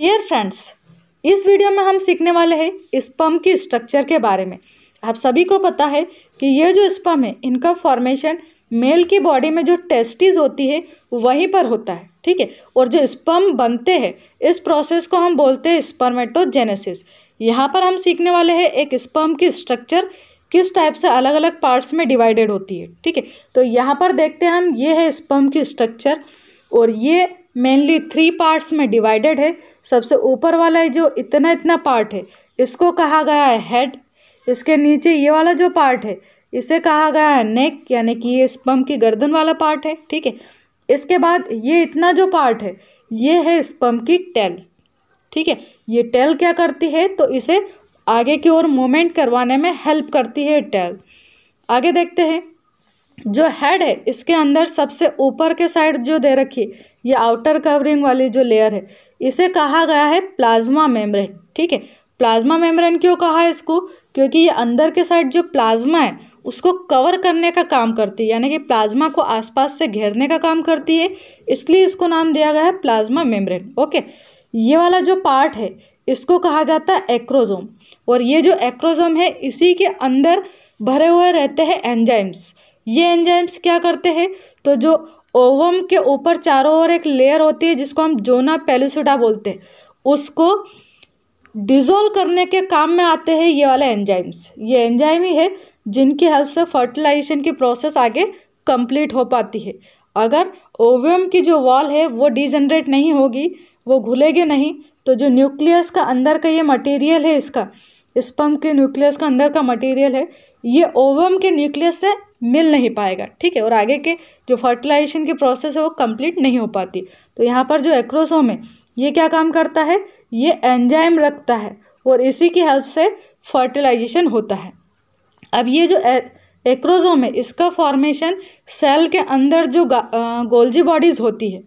dear friends इस video में हम सीखने वाले हैं स्पम की स्ट्रक्चर के बारे में आप सभी को पता है कि ये जो स्पम है इनका फॉर्मेशन मेल की बॉडी में जो टेस्टिस होती है वहीं पर होता है ठीक है और जो स्पम बनते हैं इस प्रोसेस को हम बोलते हैं स्पर्मेटोजेनेसिस यहाँ पर हम सीखने वाले हैं एक स्पम की स्ट्रक्चर किस टाइप से अलग अलग पार्ट्स में डिवाइडेड होती है ठीक है तो यहाँ पर देखते हैं हम ये है स्पम की स्ट्रक्चर और ये मेनली थ्री पार्ट्स में डिवाइडेड है सबसे ऊपर वाला जो इतना इतना पार्ट है इसको कहा गया है हेड इसके नीचे ये वाला जो पार्ट है इसे कहा गया है नेक यानी कि ये स्पम की गर्दन वाला पार्ट है ठीक है इसके बाद ये इतना जो पार्ट है ये है स्पम की टेल ठीक है ये टेल क्या करती है तो इसे आगे की ओर मूवमेंट करवाने में हेल्प करती है टेल आगे देखते हैं जो हेड है इसके अंदर सबसे ऊपर के साइड जो दे रखी है ये आउटर कवरिंग वाली जो लेयर है इसे कहा गया है प्लाज्मा मेम्ब्रेन ठीक है प्लाज्मा मेम्ब्रेन क्यों कहा है इसको क्योंकि ये अंदर के साइड जो प्लाज्मा है उसको कवर करने का काम करती है यानी कि प्लाज्मा को आसपास से घेरने का काम करती है इसलिए इसको नाम दिया गया है प्लाज्मा मेम्ब्रेन ओके ये वाला जो पार्ट है इसको कहा जाता है एक्रोजोम और ये जो एक्रोजोम है इसी के अंदर भरे हुए रहते हैं एंजाइम्स ये एंजाइम्स क्या करते हैं तो जो ओवम के ऊपर चारों ओर एक लेयर होती है जिसको हम जोना पेलिसुडा बोलते हैं उसको डिजोल्व करने के काम में आते हैं ये वाले एंजाइम्स ये एंजाइम ही है जिनकी हेल्प से फर्टिलाइजेशन की प्रोसेस आगे कंप्लीट हो पाती है अगर ओवियम की जो वॉल है वो डिजनरेट नहीं होगी वो घुलेगी नहीं तो जो न्यूक्लियस का अंदर का ये मटेरियल है इसका स्पम के न्यूक्लियस का अंदर का मटेरियल है ये ओवम के न्यूक्लियस से मिल नहीं पाएगा ठीक है और आगे के जो फर्टिलाइजेशन की प्रोसेस है वो कंप्लीट नहीं हो पाती तो यहाँ पर जो एक्रोसोम है ये क्या काम करता है ये एंजाइम रखता है और इसी की हेल्प से फर्टिलाइजेशन होता है अब ये जो एक्रोजोम है इसका फॉर्मेशन सेल के अंदर जो गोल्जी बॉडीज़ होती है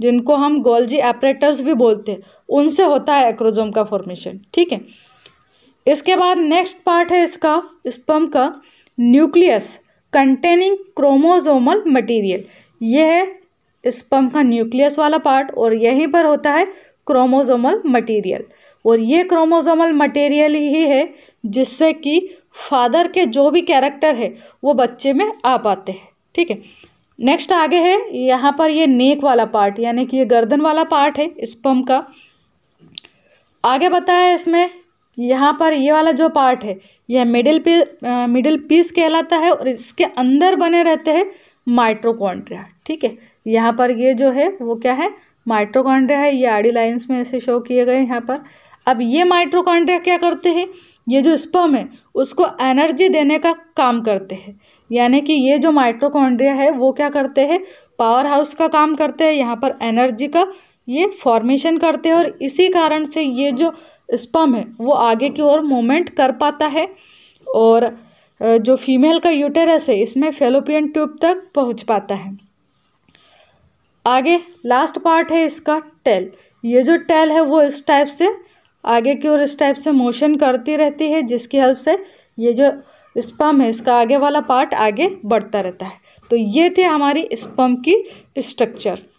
जिनको हम गोल्जी एपरेटर्स भी बोलते हैं उनसे होता है एक्रोजोम का फॉर्मेशन ठीक है इसके बाद नेक्स्ट पार्ट है इसका स्पम का न्यूक्लियस कंटेनिंग क्रोमोजोमल मटेरियल यह है स्पम का न्यूक्लियस वाला पार्ट और यहीं पर होता है क्रोमोजोमल मटेरियल और ये क्रोमोजोमल मटेरियल ही है जिससे कि फादर के जो भी कैरेक्टर है वो बच्चे में आ पाते हैं ठीक है नेक्स्ट आगे है यहाँ पर ये नेक वाला पार्ट यानी कि ये गर्दन वाला पार्ट है स्पम का आगे बताया इसमें यहाँ पर ये वाला जो पार्ट है यह मिडिल पी मिडिल पीस कहलाता है और इसके अंदर बने रहते हैं माइट्रोकॉन्ड्रिया ठीक है यहाँ पर ये जो है वो क्या है माइट्रोकॉन्ड्रिया है ये आड़ी लाइन्स में ऐसे शो किए गए यहाँ पर अब ये माइट्रोकॉन्ड्रिया क्या करते हैं ये जो स्पम है उसको एनर्जी देने का काम करते हैं यानी कि ये जो माइट्रोकॉन्ड्रिया है वो क्या करते हैं पावर हाउस का काम करते हैं यहाँ पर एनर्जी का ये फॉर्मेशन करते हैं और इसी कारण से ये जो स्पम है वो आगे की ओर मोमेंट कर पाता है और जो फीमेल का यूटेरस है इसमें फेलोपियन ट्यूब तक पहुंच पाता है आगे लास्ट पार्ट है इसका टेल ये जो टेल है वो इस टाइप से आगे की ओर इस टाइप से मोशन करती रहती है जिसकी हेल्प से ये जो स्पम है इसका आगे वाला पार्ट आगे बढ़ता रहता है तो ये थे हमारी स्पम की स्ट्रक्चर